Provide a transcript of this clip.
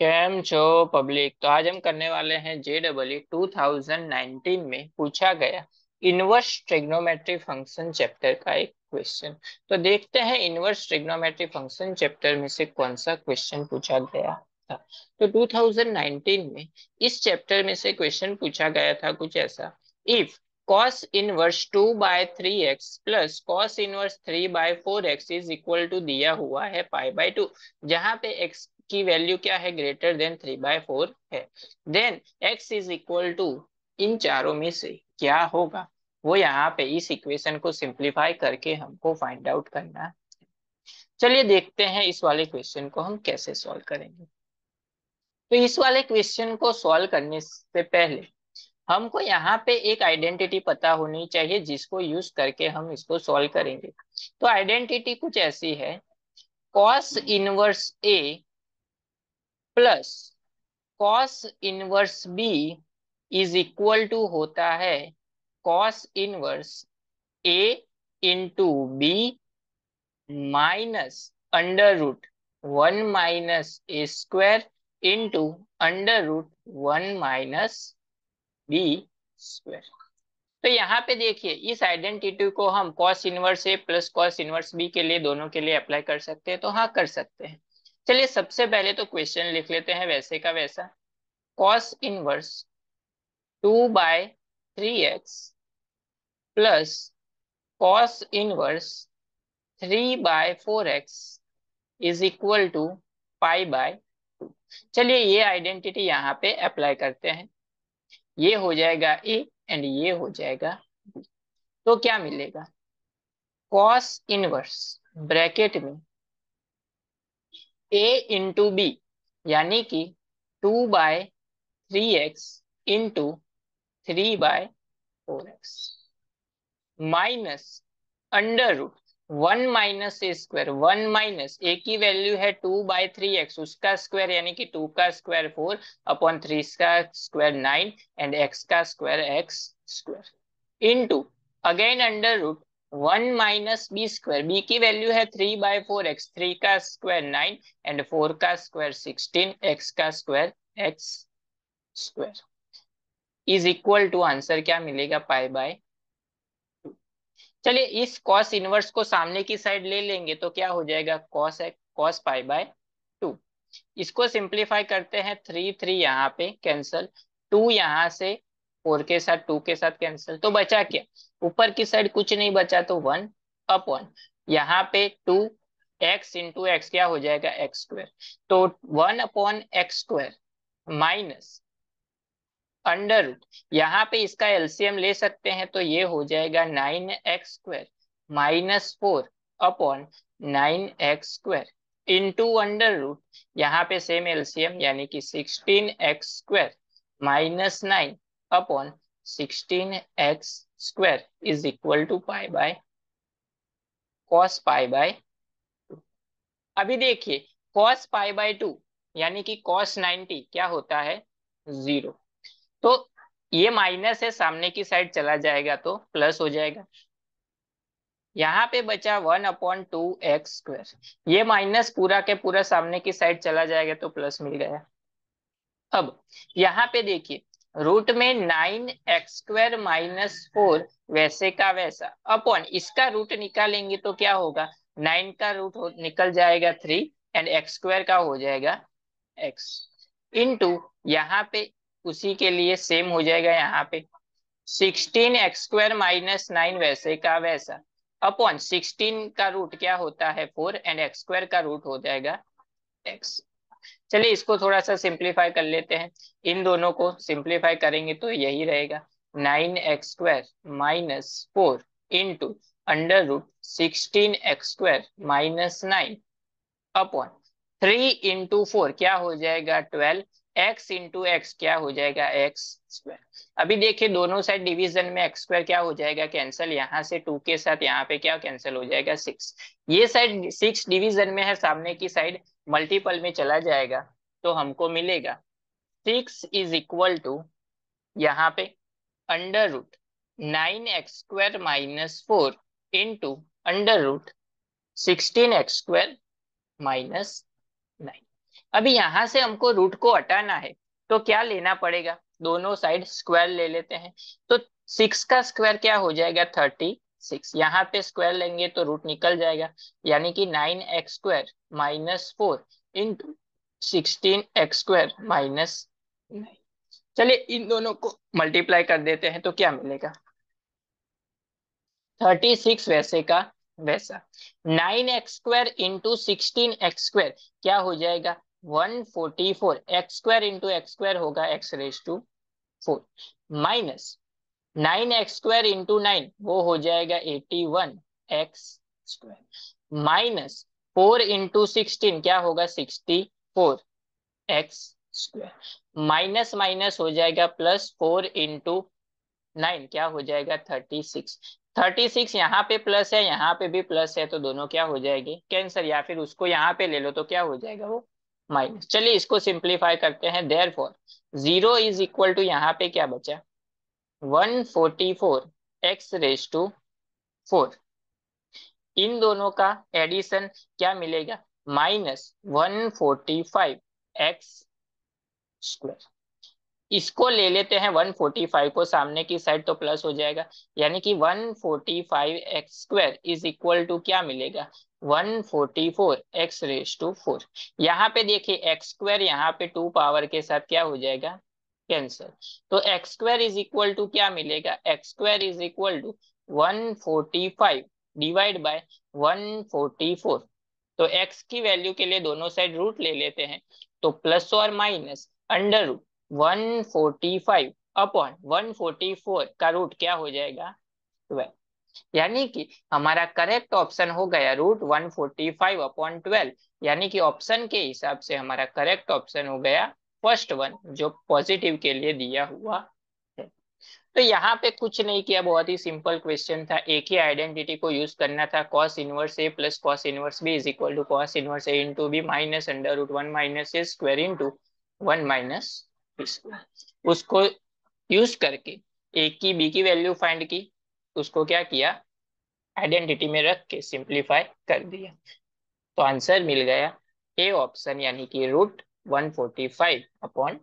cam छो public तो आज हम करने वाले हैं J double two thousand nineteen में पूछा गया इनवर्स ट्रिग्नोमेट्री फंक्शन चैप्टर का एक क्वेश्चन तो देखते हैं इनवर्स ट्रिग्नोमेट्री फंक्शन चैप्टर में से कौन सा क्वेश्चन पूछा गया था तो 2019 में इस चैप्टर में से क्वेश्चन पूछा गया था कुछ ऐसा if cos inverse 2 by 3x plus cos inverse 3 by 4x is equal to दिया हुआ है pi by 2 जहां पे x की वैल्यू क्या है greater than three by four है then x is equal to इन चारों में से क्या होगा वो यहाँ पे इस इक्वेशन को सिंप्लीफाई करके हमको फाइंड आउट करना चलिए देखते हैं इस वाले क्वेश्चन को हम कैसे सॉल्व करेंगे तो इस वाले क्वेश्चन को सॉल्व करने से पहले हमको यहाँ पे एक आइडेंटिटी पता होनी चाहिए जिसको यूज करके हम इसको सॉल्व करेंगे तो आइडेंटिटी कुछ ऐसी है cos inverse A plus cos inverse B is equal to होता है cos inverse A into B minus under root one minus A square into under root one minus B square तो यहाँ पे देखिए इस आइडेंटिटी को हम cos inverse A plus cos inverse B के लिए दोनों के लिए अप्लाई कर सकते हैं तो हाँ कर सकते हैं चलिए सबसे पहले तो क्वेश्चन लिख लेते हैं वैसे का वैसा cos inverse two by three x plus cos inverse three by four x is equal to pi by two चलिए ये आइडेंटिटी यहाँ पे अप्लाई करते हैं ये हो जाएगा ए एंड ये हो जाएगा बी तो क्या मिलेगा कॉस इनवर्स ब्रैकेट में ए इंटू बी यानी कि two by three x into three by four x minus under root one minus A square one minus A की वैल्यू है टू बाय थ्री एक्स उसका स्क्वायर यानी कि टू का square four upon three का square nine and x का square x square into again under root one minus B square B की value है three by four x three का square nine and four का square sixteen x का square x square is equal to answer क्या मिलेगा pi by चलिए इस cos inverse को सामने की साइड ले लेंगे तो क्या हो जाएगा कॉस है कॉस पाई बाय टू इसको सिंप्लीफाई करते हैं थ्री थ्री यहाँ पे कैंसल टू यहाँ से फोर के साथ टू के साथ कैंसिल तो बचा क्या ऊपर की साइड कुछ नहीं बचा तो वन अप वन यहाँ पे टू एक्स इंटू एक्स क्या हो जाएगा एक्स स्क्वायर तो one upon x square minus under root यहाँ पे इसका एलसीएम ले सकते हैं तो ये हो जाएगा nine x square minus four upon nine x square two under root यहाँ पे सेम एलसीएम यानी कि sixteen x square minus nine upon sixteen x square is equal to pi by cos pi by अभी देखिए cos pi by to यानी कि cos ninety क्या होता है जीरो तो ये माइनस है सामने की साइड चला जाएगा तो प्लस हो जाएगा यहाँ पे बचा one upon two x square ये माइनस पूरा के पूरा सामने की साइड चला जाएगा तो प्लस मिल गया अब यहाँ पे देखिए रूट में nine x square minus four वैसे का वैसा अपॉन इसका रूट निकालेंगे तो क्या होगा नाइन का रूट हो, निकल जाएगा थ्री एंड एक्स स्क्वायर का हो जाएगा एक्स टू यहाँ पे उसी के लिए सेम हो जाएगा यहाँ पे sixteen x square minus nine वैसे का वैसा अपॉन सिक्सटीन का रूट क्या होता है फोर एंड एक्स स्क्वायर का रूट हो जाएगा एक्स चलिए इसको थोड़ा सा सिंप्लीफाई कर लेते हैं इन दोनों को सिंप्लीफाई करेंगे तो यही रहेगा nine x square minus four into under root sixteen x square minus nine upon three into four क्या हो जाएगा ट्वेल्व एक्स इंटू एक्स क्या हो जाएगा एक्स स्क्वायर अभी देखिए दोनों साइड डिवीजन में एक्स स्क्वायर क्या हो जाएगा कैंसिल यहाँ से टू के साथ यहाँ पे क्या कैंसिल हो जाएगा सिक्स ये साइड सिक्स डिवीजन में है सामने की साइड मल्टीपल में चला जाएगा तो हमको मिलेगा सिक्स इज इक्वल टू यहाँ पे under root nine x square minus four into under root sixteen x square minus अभी यहां से हमको रूट को हटाना है तो क्या लेना पड़ेगा दोनों साइड स्क्वायर ले लेते हैं तो सिक्स का स्क्वायर क्या हो जाएगा थर्टी सिक्स यहाँ पे स्क्वायर लेंगे तो रूट निकल जाएगा यानी कि nine x square minus four into sixteen x square minus चलिए इन दोनों को मल्टीप्लाई कर देते हैं तो क्या मिलेगा थर्टी सिक्स वैसे का वैसा nine x square into sixteen x square क्या हो जाएगा one forty four x square into x square होगा x raise to four minus nine x square into nine वो हो जाएगा eighty one x square minus four into sixteen क्या होगा sixty four x square minus minus हो जाएगा plus four into nine क्या हो जाएगा थर्टी सिक्स थर्टी सिक्स यहाँ पे प्लस है यहाँ पे भी प्लस है तो दोनों क्या हो जाएंगे कैंसर या फिर उसको यहाँ पे ले लो तो क्या हो जाएगा वो माइनस चलिए इसको सिंप्लीफाई करते हैं there four zero is equal to यहाँ पे क्या बचा one forty four x raise to four इन दोनों का एडिशन क्या मिलेगा minus one forty five x square इसको ले लेते हैं 145 को सामने की साइड तो प्लस हो जाएगा यानी कि 145 forty five x square is equal to क्या मिलेगा 144 forty four x raise to four यहाँ पे देखिए एक्स स्क्वायर यहाँ पे टू पावर के साथ क्या हो जाएगा कैंसर तो x square is equal to क्या मिलेगा x square is equal to 145 divide by 144 तो एक्स की वैल्यू के लिए दोनों साइड रूट ले लेते हैं तो प्लस और minus under root one forty five upon one forty four का रूट क्या हो जाएगा ट्वेल्व यानी कि हमारा करेक्ट ऑप्शन हो गया root one forty five upon twelve यानी कि ऑप्शन के हिसाब से हमारा करेक्ट ऑप्शन हो गया फर्स्ट वन जो पॉजिटिव के लिए दिया हुआ है तो यहाँ पे कुछ नहीं किया बहुत ही सिंपल क्वेश्चन था एक ही आइडेंटिटी को यूज करना था cos inverse A plus cos inverse B is equal to cos inverse A into B minus under root one minus A square into one minus उसको यूज करके ए की B की value find की उसको क्या किया आइडेंटिटी में रख के सिंप्लीफाई कर दिया तो आंसर मिल गया ए ऑप्शन यानी कि रूट 145 अपॉन